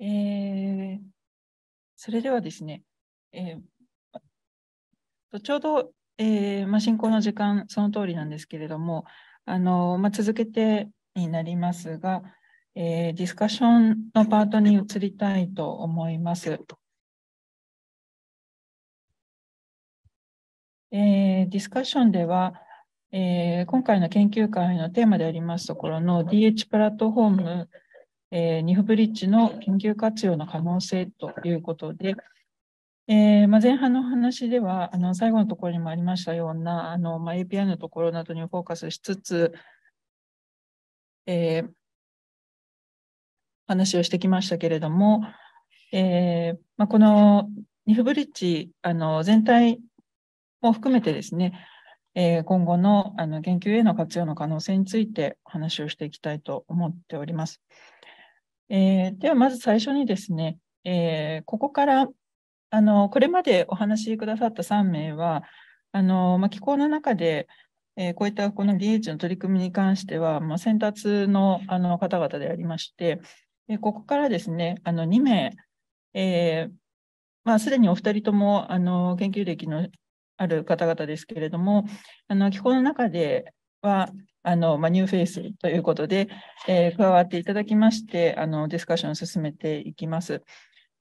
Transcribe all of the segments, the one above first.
えそれではですね、えー、ちょうど、えーまあ、進行の時間、その通りなんですけれども、あのまあ、続けてになりますが、えー、ディスカッションのパートに移りたいと思います。えー、ディスカッションでは、えー、今回の研究会のテーマでありますところの DH プラットフォーム、えー、ニフブリッジの研究活用の可能性ということで、えー、まあ、前半の話ではあの最後のところにもありましたようなあの、まあ、API のところなどにフォーカスしつつ、え話をしてきましたけれども、えまあ、このニフブリッジあの全体も含めてですね、えー、今後のあの研究への活用の可能性についてお話をしていきたいと思っております。えー、では、まず最初にですね、えー、ここからあのこれまでお話しくださった3名は、あのまあ、気候の中で、えー、こういったこの DH の取り組みに関しては、まあ、先達のあの方々でありまして、えー、ここからですね、あの2名、えーまあ、すでにお二人ともあの研究歴のある方々ですけれども、あの機構の中ではあの、まあ、ニューフェイスということで、えー、加わっていただきましてあの、ディスカッションを進めていきます。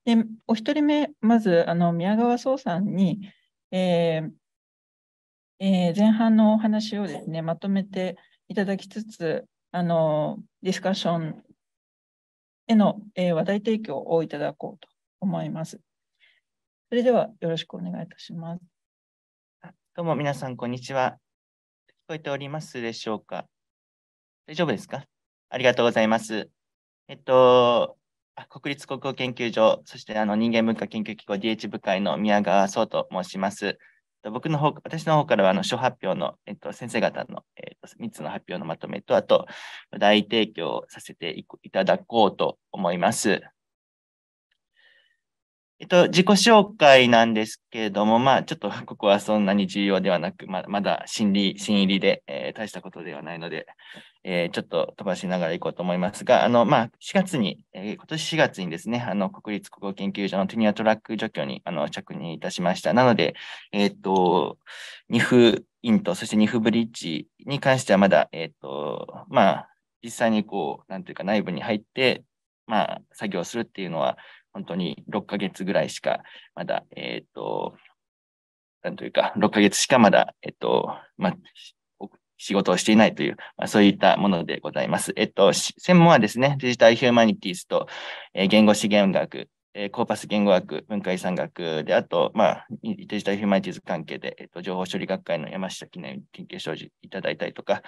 でお一人目、まずあの宮川壮さんに、えーえー、前半のお話をですねまとめていただきつつ、あのディスカッションへの、え話題提供をいただこうと思います。それではよろしくお願いいたします。どうも皆さん、こんにちは。聞こえておりますでしょうか大丈夫ですかありがとうございます。えっと、国立国語研究所、そしてあの人間文化研究機構 DH 部会の宮川壮と申します。僕の方、私の方からは、あの、初発表の、えっと、先生方の、えっと、3つの発表のまとめと、あと、大提供させていただこうと思います。えっと、自己紹介なんですけれども、まあ、ちょっと ここはそんなに重要ではなく、ままだ新理、新入りで、えー、大したことではないので、えー、ちょっと飛ばしながら行こうと思いますが、あの、まあ、4月に、えー、今年4月にですね、あの、国立国語研究所のテニアトラック除去に、あの、着任いたしました。なので、えっ、と、2フイント、そして2フブリッジに関してはまだ、えっ、と、まあ、実際にこう、なんていうか内部に入って、まあ、作業するっていうのは、本当に6ヶ月ぐらいしか、まだ、えっ、ー、と、なんというか、6ヶ月しかまだ、えっ、ー、と、まあ、仕事をしていないという、まあ、そういったものでございます。えっと、専門はですね、デジタルヒューマニティスと、えー、言語資源学、えー、コーパス言語学、文化遺産学で、あと、まあ、デジタルヒューマニティス関係で、えっと、情報処理学会の山下記念研究所をいただいたりとか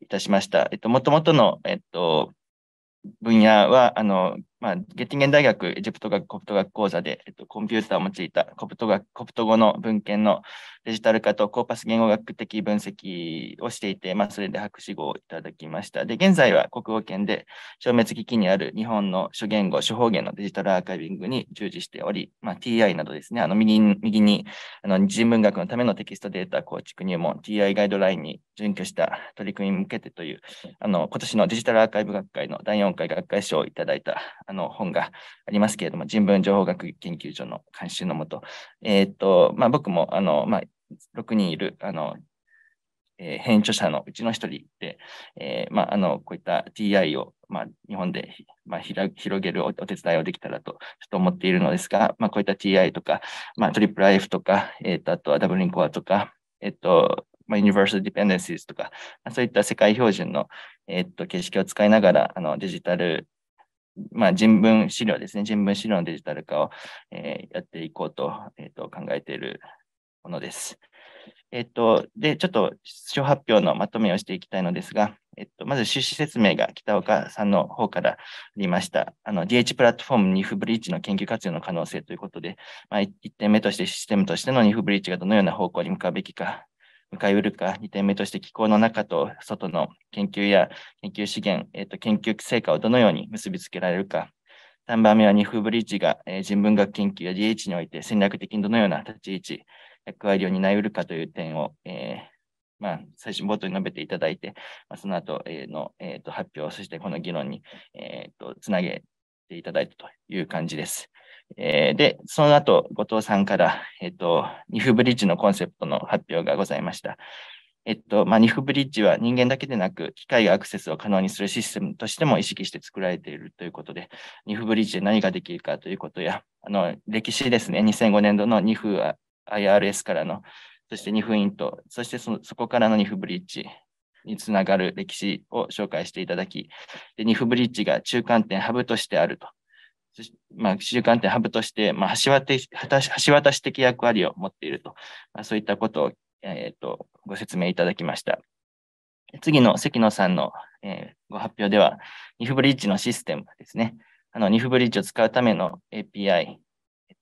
いたしました。えっと、もともとの、えっと、分野は、あの、まあ、ゲッティンゲン大学エジプト学コプト学講座で、えっと、コンピューターを用いたコプト学コプト語の文献のデジタル化とコーパス言語学的分析をしていて、まあ、それで博士号をいただきました。で、現在は国語圏で消滅危機にある日本の諸言語、諸方言のデジタルアーカイビングに従事しており、まあ、TI などですね、あの右右にあの人文学のためのテキストデータ構築入門、TI ガイドラインに準拠した取り組みに向けてという、あの今年のデジタルアーカイブ学会の第4回学会賞をいただいたあの本がありますけれども、人文情報学研究所の監修のもと、えっ、と、まあ、僕も、あの、まあ、6人いる、あの、えー、編著者のうちの一人で、えー、まあ、あの、こういった TI を、まあ、日本で、まあ、広げるお手伝いをできたらと、ちょっと思っているのですが、まあ、こういった TI とか、まあ、トリプル IF とか、えっ、と、あとはダブルインコアとか、えっ、と、まあ、Universal d ン p e とか、そういった世界標準の、えっ、と、形式を使いながら、あの、デジタルまあ、人文資料ですね、人文資料のデジタル化を、えー、やっていこうと,、えーと、考えているものです。えっ、ー、と、で、ちょっと小発表のまとめをしていきたいのですが、えっと、まず趣旨説明が北岡さんの方からありました。あの、DH プラットフォームニフブリッジの研究活用の可能性ということで、まあ、1点目としてシステムとしてのニフブリッジがどのような方向に向かうべきか迎えうるか、2点目として気候の中と外の研究や研究資源、えー、と研究成果をどのように結びつけられるか、3番目はニフ・ブリッジが、えー、人文学研究や DH において戦略的にどのような立ち位置、役割を担いうるかという点を、えーまあ、最初冒頭に述べていただいて、まあ、その後、えー、の、えー、と発表、そしてこの議論に、えー、とつなげていただいたという感じです。えー、で、その後、後藤さんから、えっ、ー、と、ニフブリッジのコンセプトの発表がございました。えっと、まあ、ニフブリッジは人間だけでなく、機械がアクセスを可能にするシステムとしても意識して作られているということで、ニフブリッジで何ができるかということや、あの、歴史ですね、2005年度のニフ IRS からの、そしてニフイント、そしてそそこからのニフブリッジにつながる歴史を紹介していただき、でニフブリッジが中間点ハブとしてあるとまあ、習慣観点ハブとして、まあ、橋渡し、橋渡し的役割を持っていると、まあ、そういったことを、えっ、ー、と、ご説明いただきました。次の関野さんの、えー、ご発表では、ニフブリッジのシステムですね。あの、ニフブリッジを使うための API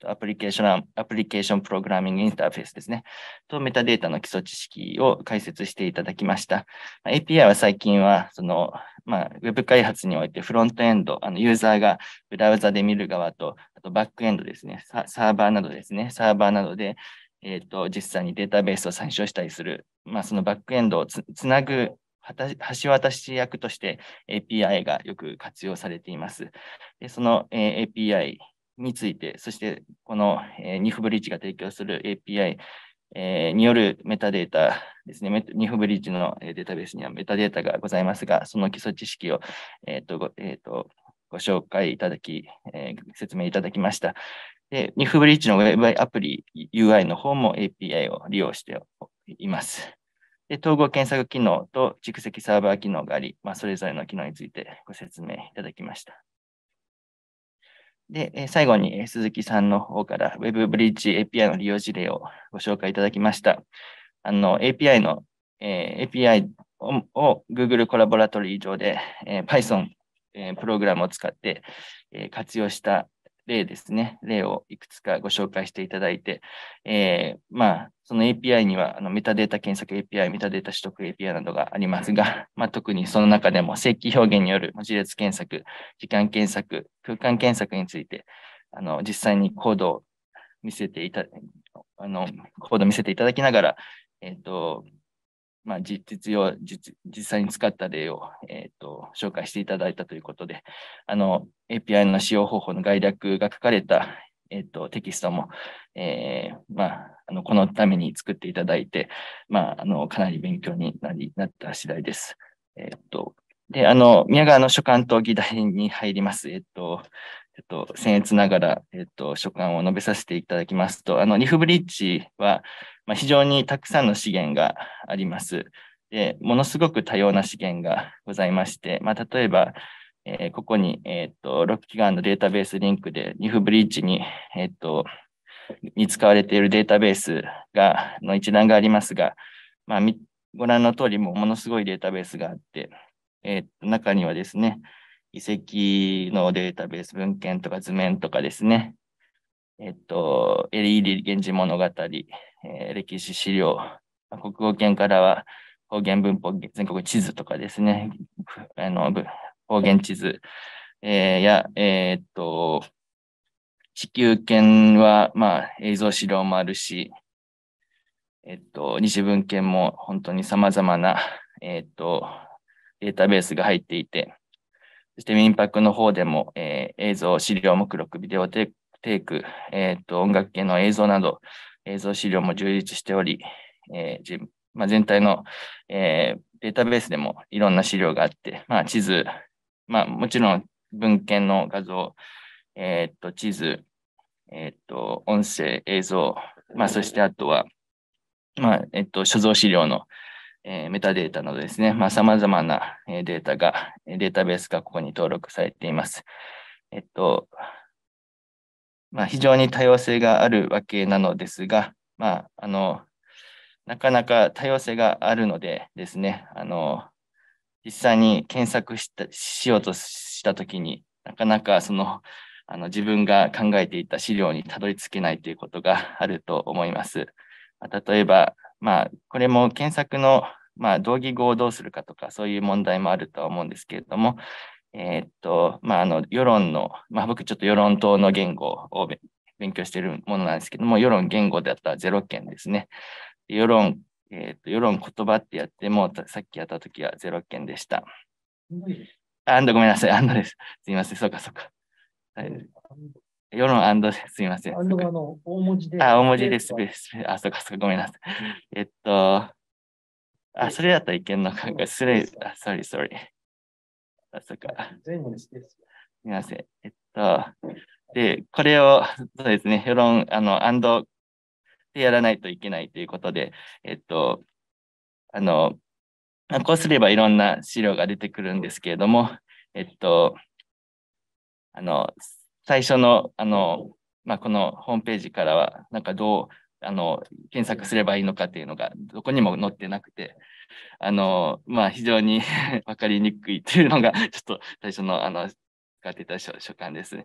アプリケーション、アプリケーションプログラミングインターフェースですね。と、メタデータの基礎知識を解説していただきました。API は最近は、その、まあ、ウェブ開発においてフロントエンド、あのユーザーがブラウザで見る側と、あとバックエンドですね、サーバーなどですね、サーバーなどで、えっ、ー、と、実際にデータベースを参照したりする、まあ、そのバックエンドをつなぐ橋渡し役として API がよく活用されています。でその API について、そしてこの、えー、ニフブリッジが提供する API、えー、によるメタデータですね、ニフブリッジのデータベースにはメタデータがございますが、その基礎知識を、えーとごえーと、ご紹介いただき、えー、説明いただきました。で、ニフブリッジの Web アプリ UI の方も API を利用しています。で統合検索機能と蓄積サーバー機能があり、まあ、それぞれの機能についてご説明いただきました。で、最後に鈴木さんの方から Web ブリッジ API の利用事例をご紹介いただきました。あの API の、えー、API を Google コラボラトリー上で、えー、Python、えー、プログラムを使って、えー、活用した例ですね、例をいくつかご紹介していただいて、えー、まあ、その API にはあのメタデータ検索 API、メタデータ取得 API などがありますが、まあ、特にその中でも正規表現による文字列検索、時間検索、空間検索について、あの実際にコードを見せていた、あのコード見せていただきながら、えっ、ー、と、まあ、実用実、実際に使った例を、えー、と、紹介していただいたということで、の、API の使用方法の概略が書かれた、えー、と、テキストも、えー、まあ、あの、このために作っていただいて、まあ、あの、かなり勉強になり、なった次第です。えー、と、で、あの、宮川の書簡と議題に入ります。えっ、と、えっと、僭越ながら、えっと、所感を述べさせていただきますと、あの、リフブリッジは、まあ、非常にたくさんの資源があります。でものすごく多様な資源がございまして、まあ、例えば、えー、ここに、えーと、ロッのデータベースリンクでニフブリッジに、えーと、に使われているデータベースがの一覧がありますが、まあ、ご覧の通りもものすごいデータベースがあって、えーと中にはですね遺跡のデータベース文献とか図面とかですねえっと、エリーリ源氏物語、えー、歴史資料、国語圏からは方言文法、全国地図とかですね、あの方言地図、えー、や、えー、っと、地球圏は、まあ、映像資料もあるし、えっと、西文献も本当に様々な、えっと、データベースが入っていて、そして民泊の方でも、えー、映像、資料、目録、ビデオテテイク、えっ、ー、と、音楽系の映像など、映像資料も充実しており、えーまあ、全体の、えー、データベースでもいろんな資料があって、まあ、地図、まあ、もちろん文献の画像、えっ、ー、と、地図、えっ、ー、と、音声、映像、まあ、そしてあとは、まあ、えっ、と、所蔵資料の、えー、メタデータなどですね、まあ、様々なデータが、データベースがここに登録されています。えっと、まあ、非常に多様性があるわけなのですが、まあ、あのなかなか多様性があるのでですね、あの実際に検索したしようとした時になかなかそのあの自分が考えていた資料にたどり着けないということがあると思います。まあ、例えば、まあ、これも検索の、まあ、同義語をどうするかとかそういう問題もあるとは思うんですけれども、えー、っと、まあ、あの、世論の、まあ、僕ちょっと世論党の言語を勉強しているものなんですけども、世論言語だったら0件ですね。世論、えー、っと、世論言葉ってやっても、さっきやった時は0件でした。アンドごめんなさい、アンドです。すみません、そうかそうか。はい、世論アンドです。すみません。アンドの大文字で。あ、大文字です。あ、そうかそうか、ごめんなさい。えっと、あ、それだったらいけんのか。それ、あ、sorry, sorry. あ、そっか。前後にす。みません。えっと、で、これを、そうですね、世論、あの、アンドでやらないといけないということで、えっと、あの、こうすればいろんな資料が出てくるんですけれども、えっと、あの、最初の、あの、まあ、このホームページからは、なんかどう、あの、検索すればいいのかっていうのが、どこにも載ってなくて、あの、まあ、非常に分 かりにくいというのが、ちょっと最初の、あの、使っていた所感ですね。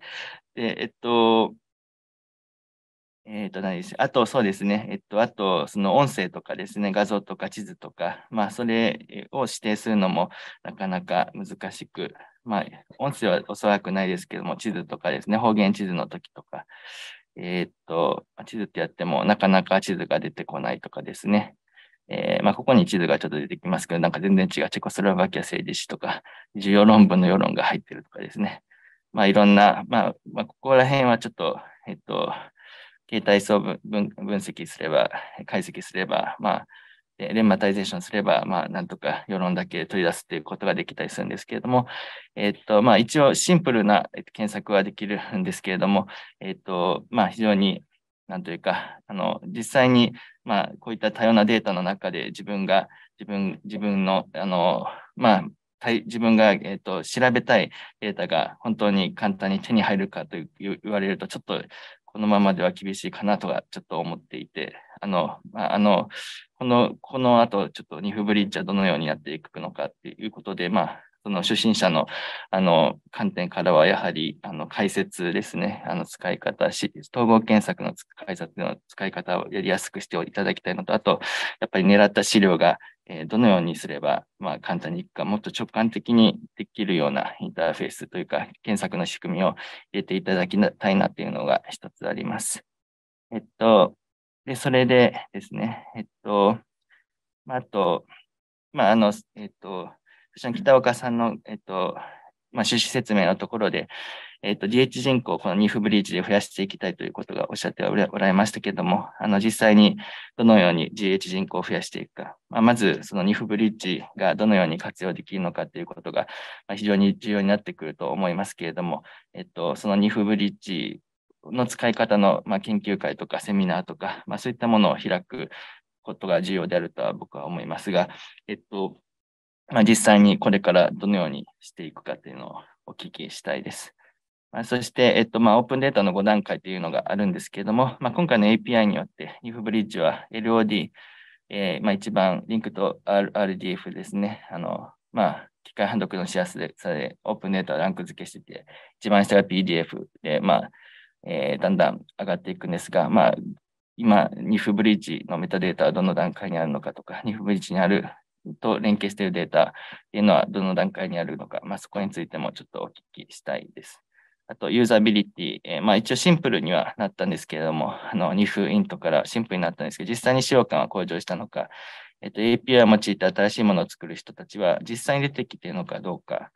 で、えっと、えっ、ー、と、何でしょう。あと、そうですね。えっと、あと、その音声とかですね、画像とか地図とか、まあ、それを指定するのもなかなか難しく、まあ、音声はおそらくないですけども、地図とかですね、方言地図の時とか、えっ、ー、と、地図ってやってもなかなか地図が出てこないとかですね。えー、まあ、ここに地図がちょっと出てきますけど、なんか全然違う、チェコスロバキア政治史とか、需要論文の世論が入ってるとかですね。まあ、いろんな、まあ、まあ、ここら辺はちょっと、えっと、携帯層分分析すれば、解析すれば、まあ、レンマタイゼーションすれば、まあ、なんとか世論だけ取り出すっていうことができたりするんですけれども、えっと、まあ、一応シンプルな検索はできるんですけれども、えっと、まあ、非常に、なんというか、あの、実際にまあ、こういった多様なデータの中で自分が、自分、自分の、あの、まあ、自分が、えーと、調べたいデータが本当に簡単に手に入るかと言われると、ちょっとこのままでは厳しいかなとはちょっと思っていて、あの、まあ、あの、この、この後、ちょっとニフブリッジはどのようになっていくのかっていうことで、まあ、その初心者のあの観点からは、やはりあの解説ですね、あの使い方し、統合検索の解説の使い方をやりやすくしていただきたいのと、あと、やっぱり狙った資料が、えどのようにすれば、まあ、簡単にいくか、もっと直感的にできるようなインターフェースというか、検索の仕組みを入れていただきたいなというのが一つあります。えっと、で、それでですね、えっと、まあ、あと、まあ、あの、えっと、の北岡さんの、えっと、まあ、趣旨説明のところで、えっと、DH 人口をこのニーフブリーチで増やしていきたいということがおっしゃっておられましたけれども、あの、実際にどのように GH 人口を増やしていくか、まあ、まずそのニーフブリーチがどのように活用できるのかということが非常に重要になってくると思いますけれども、えっと、そのニーフブリーチの使い方の、まあ、研究会とかセミナーとか、まあ、そういったものを開くことが重要であるとは僕は思いますが、えっと、まあ、実際にこれからどのようにしていくかというのをお聞きしたいです。まあ、そして、えっとまあ、オープンデータの5段階というのがあるんですけれども、まあ、今回の API によって IF ブリッジは LOD、えーまあ、一番リンクと RDF ですね、あのまあ、機械判読のしやすさでオープンデータランク付けしてて、一番下が PDF で、まあえー、だんだん上がっていくんですが、まあ、今、ニフブリッジのメタデータはどの段階にあるのかとか、ニフブリッジにあると連携しているデータっていうのはどの段階にあるのか、まあ、そこについてもちょっとお聞きしたいです。あと、ユーザビリティ、えー、まあ一応シンプルにはなったんですけれども、あの、2風イントからシンプルになったんですけど、実際に使用感は向上したのか、えっ、ー、と、API を用いて新しいものを作る人たちは実際に出てきているのかどうか、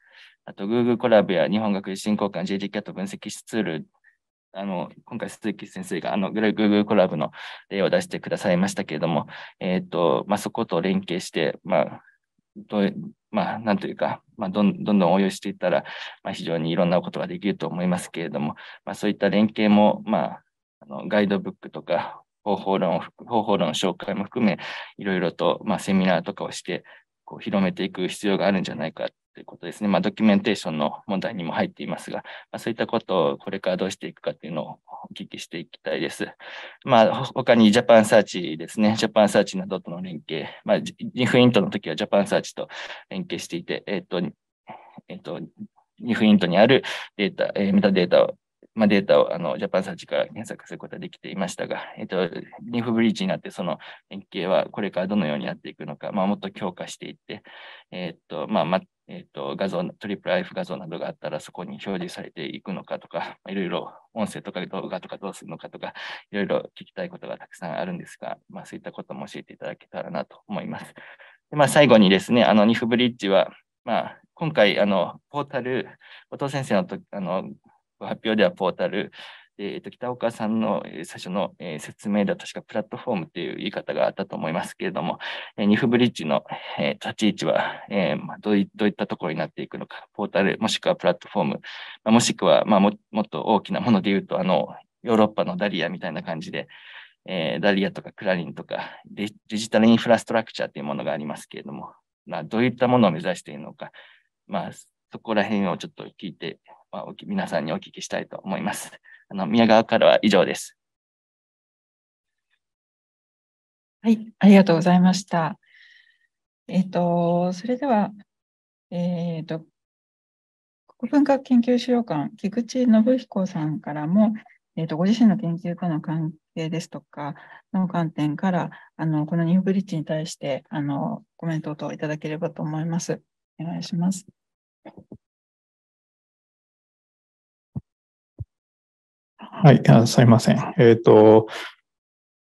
あと、Google コラボや日本学習振興館 JDCAT 分析ツールあの、今回鈴木先生が、あの、グ o グ g l コラボの例を出してくださいましたけれども、えっ、ー、と、まあ、そこと連携して、まあ、どう、まあ、なんというか、まあどん、どんどん応用していったら、まあ、非常にいろんなことができると思いますけれども、まあ、そういった連携も、まあ、あのガイドブックとか方法論を、方法論紹介も含め、いろいろと、まあ、セミナーとかをして、こう広めていく必要があるんじゃないかということですね。まあ、ドキュメンテーションの問題にも入っていますが、まあ、そういったことをこれからどうしていくかっていうのをお聞きしていきたいです。まあ、他にジャパンサーチですね。ジャパンサーチなどとの連携。まあ、ニフイントの時はジャパンサーチと連携していて、えっ、ー、と、えっ、ー、と、ニフイントにあるデータ、メタデータをまあ、データをあのジャパンサーチから検索することができていましたが、えっと、リンフブリーチになってその連携はこれからどのようにやっていくのか、まあ、もっと強化していって、えっとまあまえっと、画像、トリプル IF 画像などがあったらそこに表示されていくのかとか、いろいろ音声とか動画とかどうするのかとか、いろいろ聞きたいことがたくさんあるんですが、まあ、そういったことも教えていただけたらなと思います。でまあ、最後にですね、あの、ニフブリッジは、まあ、今回、あの、ポータル、後藤先生のとあのご発表ではポータル、えーと、北岡さんの、え最初の、え説明では確かプラットフォームという言い方があったと思いますけれども、えニフブリッジの、え立ち位置は、えどういどういったところになっていくのか、ポータルもしくはプラットフォーム、まあ、もしくは、まあも、もっと大きなもので言うとあの、ヨーロッパのダリアみたいな感じで、えー、ダリアとかクラリンとかデジタルインフラストラクチャーというものがありますけれども、まあ、どういったものを目指しているのか、まあ、そこら辺をちょっと聞いてまあ、おき皆さんにお聞きしたいと思います。あの宮川からは以上です。はい、ありがとうございました。えっ、ー、と、それでは、えっ、ー、と、国文学研究資料館、菊池信彦さんからも、えっ、ー、と、ご自身の研究との関係ですとか、の観点から、あの、このニューブリッジに対して、あの、コメント等いただければと思います。お願いします。はい、あすいません。えっ、ー、と、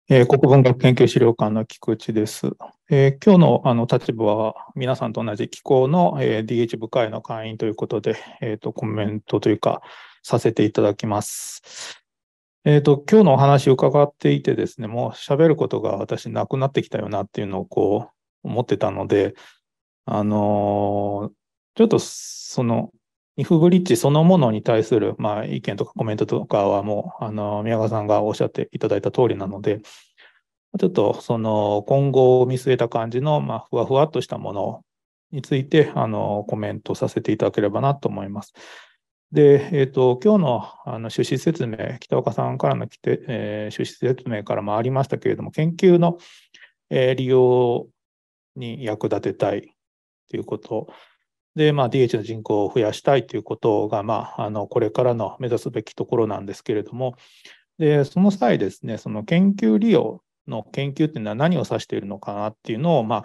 えー、国文学研究資料館の菊池です。えー、今日のあの立場は皆さんと同じ機構の、えー、DH 部会の会員ということで、えっ、ー、と、コメントというか、させていただきます。えっ、ー、と、今日のお話伺っていてですね、もう喋ることが私なくなってきたよなっていうのをこう思ってたので、あのちょっとそのイフブリッジそのものに対する、まあ、意見とかコメントとかはもう、あの、宮川さんがおっしゃっていただいた通りなので、ちょっと、その、今後を見据えた感じの、まあ、ふわふわっとしたものについて、あの、コメントさせていただければなと思います。で、えっ、ー、と、今日のあの趣旨説明、北岡さんからの来て、えー、趣旨説明からもありましたけれども、研究の、えー、利用に役立てたいということで、まあ、DH の人口を増やしたいということが、まあ、あのこれからの目指すべきところなんですけれども、でその際ですね、その研究利用の研究っていうのは何を指しているのかなっていうのを、ま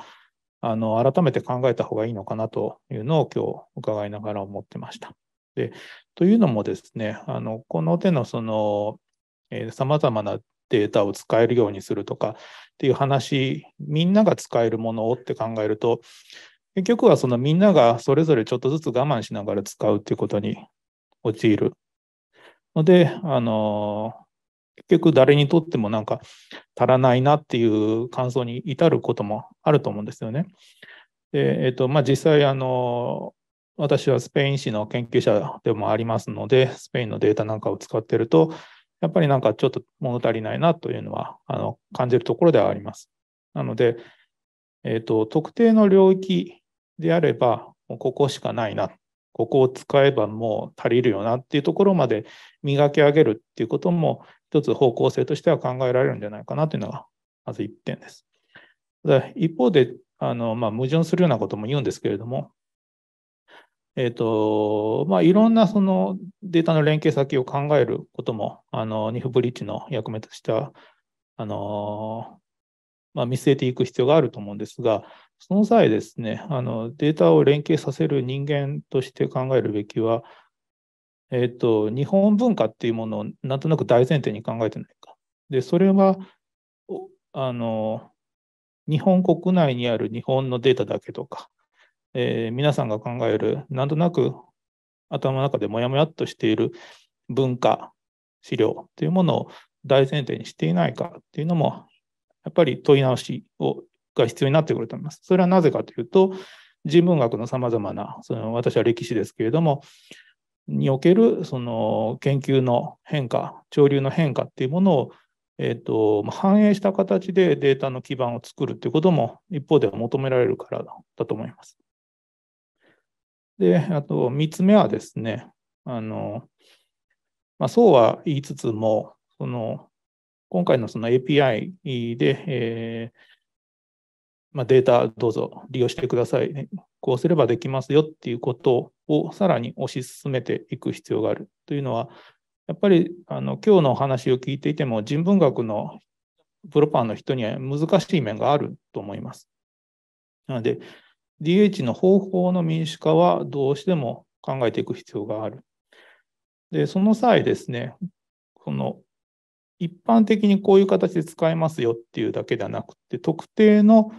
あ、あの改めて考えた方がいいのかなというのを今日伺いながら思ってました。でというのもですね、あのこの手のその、えま様々なデータを使えるようにするとかっていう話、みんなが使えるものをって考えると、結局はそのみんながそれぞれちょっとずつ我慢しながら使うっていうことに陥る。ので、あの、結局誰にとってもなんか足らないなっていう感想に至ることもあると思うんですよね。で、えっと、まあ、実際あの、私はスペイン史の研究者でもありますので、スペインのデータなんかを使ってると、やっぱりなんかちょっと物足りないなというのはあの感じるところではあります。なので、えっと、特定の領域であれば、ここしかないな、ここを使えばもう足りるよなっていうところまで磨き上げるっていうことも、一つ方向性としては考えられるんじゃないかなというのが、まず1点です。一方で、あのまあ、矛盾するようなことも言うんですけれども、えー、とまあ、いろんなそのデータの連携先を考えることも、あのニフブリッジの役目としてはあのまあ、見据えていく必要があると思うんですが、その際ですね、あのデータを連携させる人間として考えるべきは、えっ、と、日本文化っていうものをなんとなく大前提に考えてないか。で、それは、あの、日本国内にある日本のデータだけとか、えー、皆さんが考える、なんとなく頭の中でもやもやっとしている文化、資料っていうものを大前提にしていないかっていうのもやっぱり問い直しをが必要になってくると思います。それはなぜかというと、人文学のさまざまな、その私は歴史ですけれども、におけるその研究の変化、潮流の変化っていうものを、えーと、反映した形でデータの基盤を作るということも一方では求められるからだと思います。で、あと3つ目はですね、あのまあ、そうは言いつつも、その今回のその API で、えーまあ、データどうぞ利用してください、ね、こうすればできますよっていうことをさらに推し進めていく必要があるというのは、やっぱりあの今日のお話を聞いていても人文学のプロパーの人には難しい面があると思います。なので DH の方法の民主化はどうしても考えていく必要がある。で、その際ですね、この一般的にこういう形で使えますよっていうだけではなくて、特定の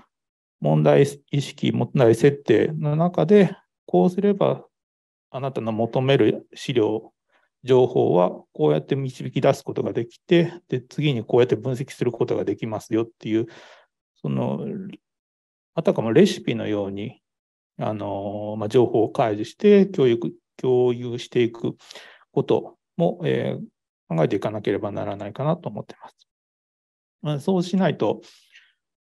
問題意識、問題設定の中で、こうすればあなたの求める資料、情報はこうやって導き出すことができて、で次にこうやって分析することができますよっていう、そのあたかもレシピのように、あのまあ、情報を開示して共有していくことも、えー、考えていかなければならないかなと思っています。そうしないと、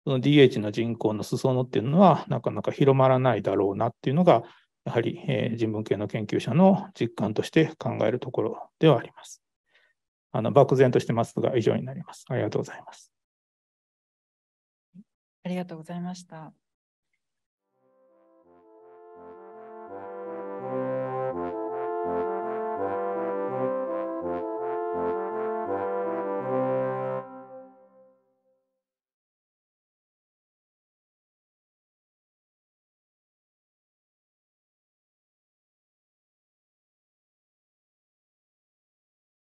その DH の人口の裾野っていうのは、なかなか広まらないだろうなっていうのが、やはり、えー、人文系の研究者の実感として考えるところではあります。あの漠然としてますが、以上になります。ありがとうございます。ありがとうございました。